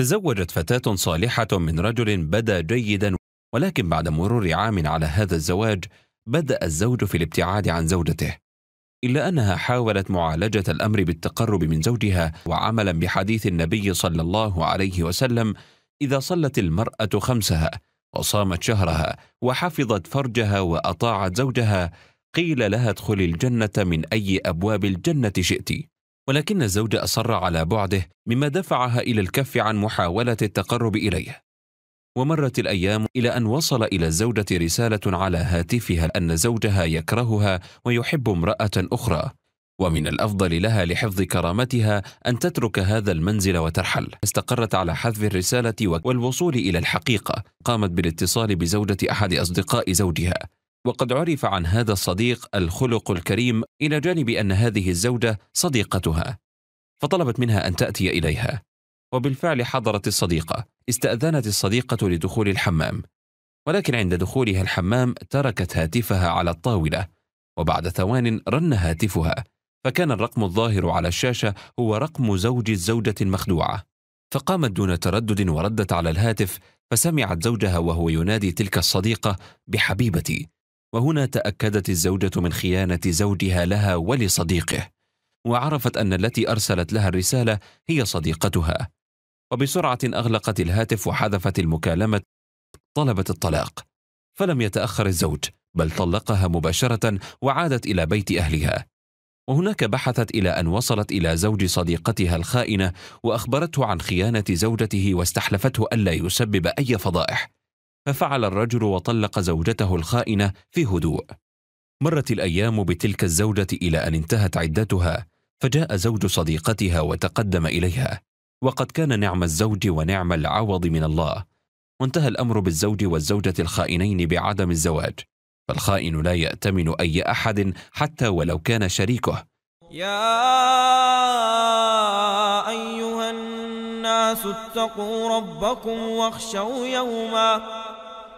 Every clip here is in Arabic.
تزوجت فتاة صالحة من رجل بدا جيدا ولكن بعد مرور عام على هذا الزواج بدأ الزوج في الابتعاد عن زوجته إلا أنها حاولت معالجة الأمر بالتقرب من زوجها وعملا بحديث النبي صلى الله عليه وسلم إذا صلت المرأة خمسها وصامت شهرها وحفظت فرجها وأطاعت زوجها قيل لها ادخل الجنة من أي أبواب الجنة شئت ولكن الزوج أصر على بعده مما دفعها إلى الكف عن محاولة التقرب إليه ومرت الأيام إلى أن وصل إلى الزوجة رسالة على هاتفها أن زوجها يكرهها ويحب امرأة أخرى ومن الأفضل لها لحفظ كرامتها أن تترك هذا المنزل وترحل استقرت على حذف الرسالة والوصول إلى الحقيقة قامت بالاتصال بزوجة أحد أصدقاء زوجها وقد عرف عن هذا الصديق الخلق الكريم الى جانب ان هذه الزوجه صديقتها فطلبت منها ان تاتي اليها وبالفعل حضرت الصديقه استاذنت الصديقه لدخول الحمام ولكن عند دخولها الحمام تركت هاتفها على الطاوله وبعد ثوان رن هاتفها فكان الرقم الظاهر على الشاشه هو رقم زوج الزوجه المخدوعه فقامت دون تردد وردت على الهاتف فسمعت زوجها وهو ينادي تلك الصديقه بحبيبتي وهنا تاكدت الزوجه من خيانه زوجها لها ولصديقه وعرفت ان التي ارسلت لها الرساله هي صديقتها وبسرعه اغلقت الهاتف وحذفت المكالمه طلبت الطلاق فلم يتاخر الزوج بل طلقها مباشره وعادت الى بيت اهلها وهناك بحثت الى ان وصلت الى زوج صديقتها الخائنه واخبرته عن خيانه زوجته واستحلفته الا يسبب اي فضائح ففعل الرجل وطلق زوجته الخائنه في هدوء مرت الايام بتلك الزوجه الى ان انتهت عدتها فجاء زوج صديقتها وتقدم اليها وقد كان نعم الزوج ونعم العوض من الله وانتهى الامر بالزوج والزوجه الخائنين بعدم الزواج فالخائن لا ياتمن اي احد حتى ولو كان شريكه يا ايها الناس اتقوا ربكم واخشوا يوما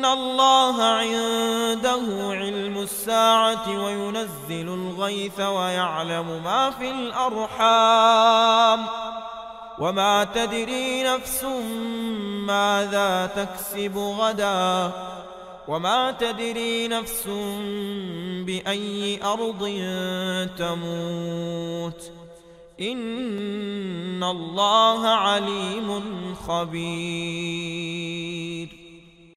إن الله عنده علم الساعة وينزل الغيث ويعلم ما في الأرحام وما تدري نفس ماذا تكسب غدا وما تدري نفس بأي أرض تموت إن الله عليم خبير